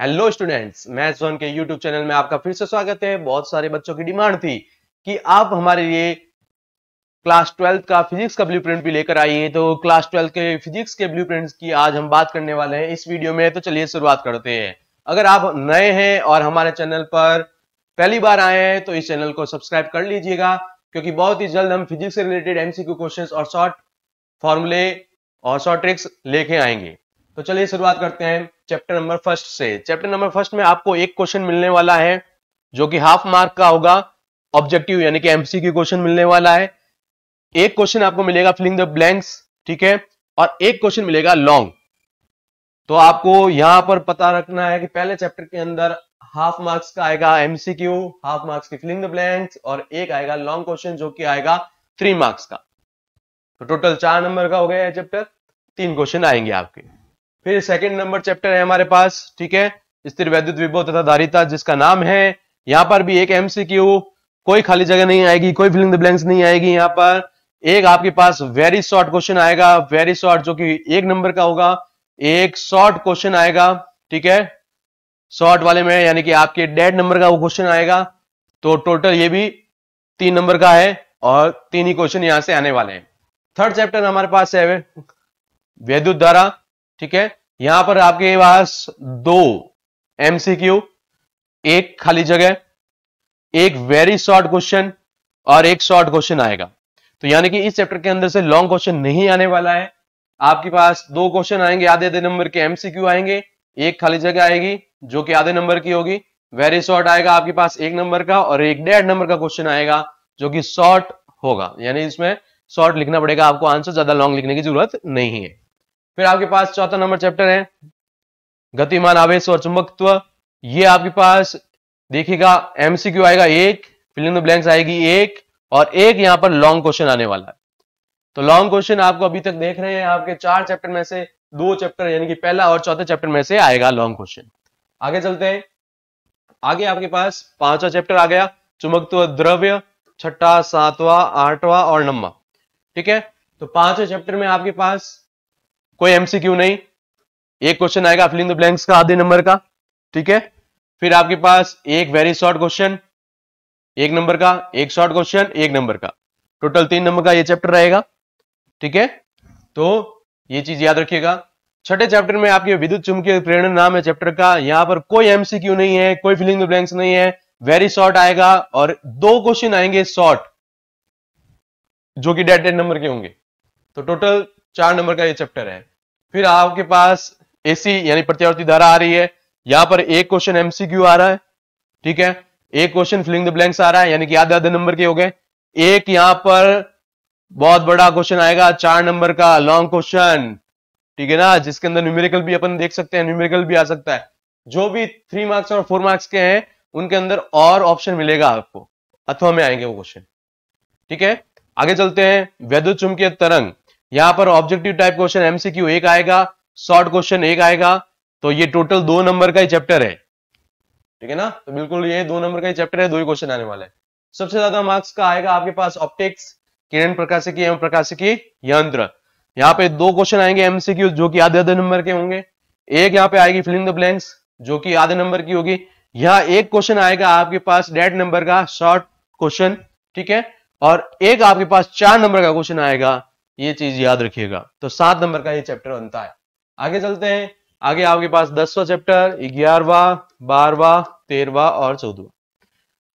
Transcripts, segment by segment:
hello students math zone के YouTube channel में आपका फिर से स्वागत है बहुत सारे बच्चों की डिमांड थी कि आप हमारे लिए क्लास ट्वेल्थ का फिजिक्स का ब्लू भी लेकर आइए तो क्लास ट्वेल्थ के फिजिक्स के ब्लू की आज हम बात करने वाले हैं इस वीडियो में तो चलिए शुरुआत करते हैं अगर आप नए हैं और हमारे चैनल पर पहली बार आए हैं तो इस चैनल को सब्सक्राइब कर लीजिएगा क्योंकि बहुत ही जल्द हम फिजिक्स से रिलेटेड एमसीक्यू क्वेश्चंस और शॉर्ट फॉर्मूले और शॉर्ट ट्रिक्स लेके आएंगे तो चलिए शुरुआत करते हैं चैप्टर नंबर फर्स्ट से चैप्टर नंबर फर्स्ट में आपको एक क्वेश्चन मिलने वाला है जो कि हाफ मार्क का होगा ऑब्जेक्टिव यानी कि एमसीक्यू क्वेश्चन मिलने वाला है एक क्वेश्चन आपको मिलेगा फिलिंग द ब्लैंक्स ठीक है और एक क्वेश्चन मिलेगा लॉन्ग तो आपको यहां पर पता रखना है कि पहले चैप्टर के अंदर हाफ मार्क्स का आएगा एमसीक्यू हाफ मार्क्स की फिलिंग द ब्लैंक्स और एक आएगा लॉन्ग क्वेश्चन जो कि आएगा थ्री मार्क्स का तो टोटल चार नंबर का हो गया है चैप्टर तीन क्वेश्चन आएंगे आपके फिर सेकंड नंबर चैप्टर है हमारे पास ठीक है स्थिर वैद्युत विभव तथा धारिता जिसका नाम है यहाँ पर भी एक एमसीक्यू कोई खाली जगह नहीं आएगी कोई फिलिंग द ब्लैंक्स नहीं आएगी यहाँ पर एक आपके पास वेरी शॉर्ट क्वेश्चन आएगा वेरी शॉर्ट जो कि एक नंबर का होगा एक शॉर्ट क्वेश्चन आएगा ठीक है शॉर्ट वाले में यानी कि आपके डेढ़ नंबर का वो क्वेश्चन आएगा तो टोटल ये भी तीन नंबर का है और तीन ही क्वेश्चन यहां से आने वाले हैं थर्ड चैप्टर हमारे पास है वैद्युत धारा ठीक है यहां पर आपके पास दो एमसीक्यू एक खाली जगह एक वेरी शॉर्ट क्वेश्चन और एक शॉर्ट क्वेश्चन आएगा तो यानी कि इस चैप्टर के अंदर से लॉन्ग क्वेश्चन नहीं आने वाला है आपके पास दो क्वेश्चन आएंगे आधे आधे नंबर के एमसीक्यू आएंगे एक खाली जगह आएगी जो कि आधे नंबर की होगी वेरी शॉर्ट आएगा आपके पास एक नंबर का और एक डेढ़ नंबर का क्वेश्चन आएगा जो कि शॉर्ट होगा यानी इसमें शॉर्ट लिखना पड़ेगा आपको आंसर ज्यादा लॉन्ग लिखने की जरूरत नहीं है फिर आपके पास चौथा नंबर चैप्टर है गतिमान आवेश और चुंबकत्व ये आपके पास देखिएगा एमसीक्यू आएगा एक फिलिंग द ब्लैंक्स आएगी एक और एक यहां पर लॉन्ग क्वेश्चन आने वाला है तो लॉन्ग क्वेश्चन आपको अभी तक देख रहे हैं आपके चार चैप्टर में से दो चैप्टर यानी कि पहला और चौथे चैप्टर में से आएगा लॉन्ग क्वेश्चन आगे चलते हैं आगे आपके पास पांचवा चैप्टर आ गया चुमकत्व द्रव्य छठा सातवा आठवा और नम्मा ठीक है तो पांचवा चैप्टर में आपके पास कोई एमसीक्यू नहीं एक क्वेश्चन आएगा फिलिंग द ब्लैंक्स का आधे नंबर का ठीक है फिर आपके पास एक वेरी शॉर्ट क्वेश्चन एक नंबर का एक शॉर्ट क्वेश्चन एक नंबर का टोटल तीन नंबर का ये चैप्टर रहेगा ठीक है तो ये चीज याद रखिएगा छठे चैप्टर में आपके विद्युत चुंबकीय प्रेरण नाम है चैप्टर का यहाँ पर कोई एमसीक्यू नहीं है कोई फिलिंग द ब्लैंक्स नहीं है वेरी शॉर्ट आएगा और दो क्वेश्चन आएंगे शॉर्ट जो कि डेड डेड नंबर के होंगे तो टोटल चार नंबर का ये चैप्टर है फिर आपके पास एसी यानी प्रत्यावर्ती धारा आ रही है यहां पर एक क्वेश्चन एमसीक्यू आ रहा है ठीक है एक क्वेश्चन फिलिंग द ब्लैंक्स आ रहा है यानी कि आधे आधे नंबर के हो गए एक यहां पर बहुत बड़ा क्वेश्चन आएगा चार नंबर का लॉन्ग क्वेश्चन ठीक है ना जिसके अंदर न्यूमेरिकल भी अपन देख सकते हैं न्यूमेरिकल भी आ सकता है जो भी थ्री मार्क्स और फोर मार्क्स के हैं उनके अंदर और ऑप्शन मिलेगा आपको अथवा में आएंगे वो क्वेश्चन ठीक है आगे चलते हैं वैद्युत चुंबकीय तरंग यहां पर ऑब्जेक्टिव टाइप क्वेश्चन एमसीक्यू एक आएगा शॉर्ट क्वेश्चन एक आएगा तो ये टोटल दो नंबर का ही चैप्टर है ठीक है ना तो बिल्कुल ये दो नंबर का ही चैप्टर है दो ही क्वेश्चन आने वाला है सबसे ज्यादा मार्क्स का आएगा आपके पास ऑप्टिक्स किरण प्रकाशिकी एवं प्रकाशिकी यंत्र यहाँ पे दो क्वेश्चन आएंगे एमसीक्यू जो कि आधे आधे नंबर के होंगे एक यहाँ पे आएगी फिलिंग द ब्लैंक्स जो कि आधे नंबर की होगी यहाँ एक क्वेश्चन आएगा आपके पास डेढ़ नंबर का शॉर्ट क्वेश्चन ठीक है और एक आपके पास चार नंबर का क्वेश्चन आएगा ये चीज याद रखिएगा तो सात नंबर का ये चैप्टर बनता है आगे चलते हैं आगे आपके पास दसवा चैप्टर ग्यारहवा बारवा तेरवा और चौदवा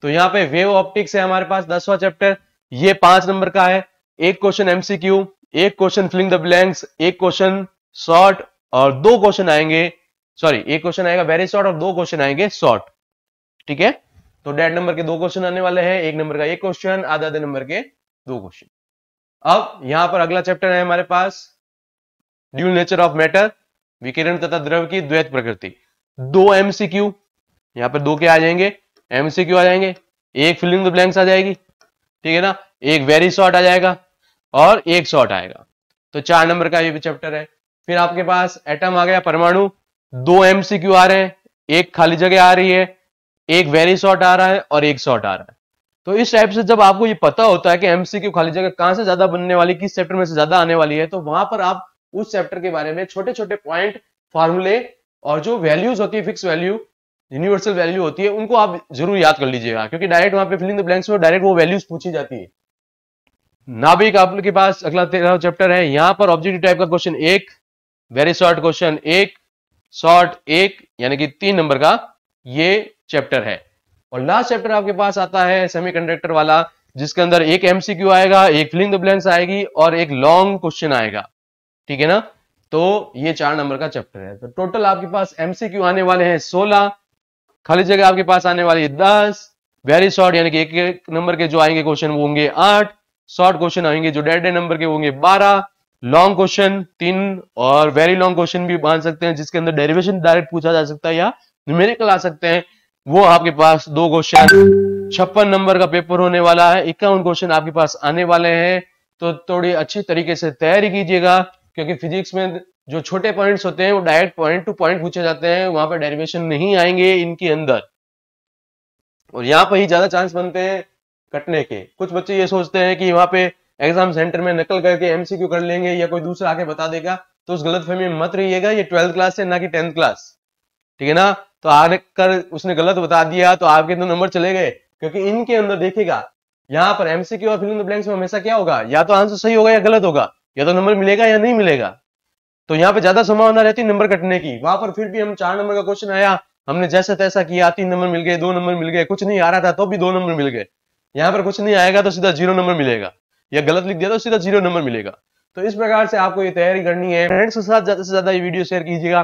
तो यहाँ पे वेव ऑप्टिक्स है हमारे पास दसवा चैप्टर ये पांच नंबर का है एक क्वेश्चन एमसीक्यू एक क्वेश्चन फिलिंग द ब्लैंक्स एक क्वेश्चन शॉर्ट और दो क्वेश्चन आएंगे सॉरी एक क्वेश्चन आएगा वेरी शॉर्ट और दो क्वेश्चन आएंगे शॉर्ट ठीक है तो डेढ़ नंबर के दो क्वेश्चन आने वाले हैं एक नंबर का एक क्वेश्चन आधा आधे नंबर के दो क्वेश्चन अब यहां पर अगला चैप्टर है हमारे पास ड्यूल नेचर ऑफ मैटर विकिरण तथा द्रव की द्वैत प्रकृति दो एमसीक्यू यहां पर दो के आ जाएंगे एमसीक्यू आ जाएंगे एक फिलिंग द ब्लैंक्स आ जाएगी ठीक है ना एक वेरी शॉर्ट आ जाएगा और एक शॉर्ट आएगा तो चार नंबर का ये भी चैप्टर है फिर आपके पास एटम आ गया परमाणु दो एमसीक्यू आ रहे हैं एक खाली जगह आ रही है एक वेरी शॉर्ट आ रहा है और एक शॉर्ट आ रहा है तो इस टाइप से जब आपको ये पता होता है कि एमसीक्यू खाली जगह कहां से ज्यादा बनने वाली किस चैप्टर में से ज्यादा आने वाली है तो वहां पर आप उस चैप्टर के बारे में छोटे छोटे पॉइंट फार्मूले और जो वैल्यूज होती है फिक्स वैल्यू यूनिवर्सल वैल्यू होती है उनको आप जरूर याद कर लीजिएगा क्योंकि डायरेक्ट वहां पे फिलिंग द ब्लैंक्स में डायरेक्ट वो वैल्यूज पूछी जाती है नाभिक आपके पास अगला तेरह चैप्टर है यहाँ पर ऑब्जेक्टिव टाइप का क्वेश्चन एक वेरी शॉर्ट क्वेश्चन एक शॉर्ट एक यानी कि तीन नंबर का ये चैप्टर है और लास्ट चैप्टर आपके पास आता है सेमीकंडक्टर वाला जिसके अंदर एक एमसीक्यू आएगा एक फिलिंग द ब्लैंक्स आएगी और एक लॉन्ग क्वेश्चन आएगा ठीक है ना तो ये चार नंबर का चैप्टर है तो टोटल आपके पास एमसीक्यू आने वाले हैं सोलह खाली जगह आपके पास आने वाली दस वेरी शॉर्ट यानी कि एक एक नंबर के जो आएंगे क्वेश्चन वो होंगे आठ शॉर्ट क्वेश्चन आएंगे जो डेढ़ नंबर के होंगे बारह लॉन्ग क्वेश्चन तीन और वेरी लॉन्ग क्वेश्चन भी मान सकते हैं जिसके अंदर डेरिवेशन डायरेक्ट पूछा जा सकता है या न्यूमेरिकल आ सकते हैं वो आपके पास दो क्वेश्चन छप्पन नंबर का पेपर होने वाला है इक्यावन क्वेश्चन आपके पास आने वाले हैं तो थोड़ी अच्छी तरीके से तैयारी कीजिएगा क्योंकि फिजिक्स में जो छोटे पॉइंट्स होते हैं वो डायरेक्ट पॉइंट टू पॉइंट पूछे जाते हैं वहां पर डेरिवेशन नहीं आएंगे इनके अंदर और यहाँ पर ही ज्यादा चांस बनते हैं कटने के कुछ बच्चे ये सोचते हैं कि वहां पे एग्जाम सेंटर में नकल करके एमसीक्यू कर लेंगे या कोई दूसरा आके बता देगा तो उस गलतफहमी में मत रहिएगा ये ट्वेल्थ क्लास है ना कि टेंथ क्लास ठीक है ना तो आकर उसने गलत बता दिया तो आपके तो नंबर चले गए क्योंकि इनके अंदर देखेगा यहाँ पर एमसीक्यू और फिलिंग ब्लैंक्स में हमेशा क्या होगा या तो आंसर सही होगा या गलत होगा या तो नंबर मिलेगा या नहीं मिलेगा तो यहाँ पे ज्यादा संभावना रहती है नंबर कटने की वहां पर फिर भी हम चार नंबर का क्वेश्चन आया हमने जैसा तैसा किया तीन नंबर मिल गए दो नंबर मिल गए कुछ नहीं आ रहा था तो भी दो नंबर मिल गए यहाँ पर कुछ नहीं आएगा तो सीधा जीरो नंबर मिलेगा या गलत लिख दिया तो सीधा जीरो नंबर मिलेगा तो इस प्रकार से आपको ये तैयारी करनी है फ्रेंड्स के साथ ज्यादा से ज्यादा ये वीडियो शेयर कीजिएगा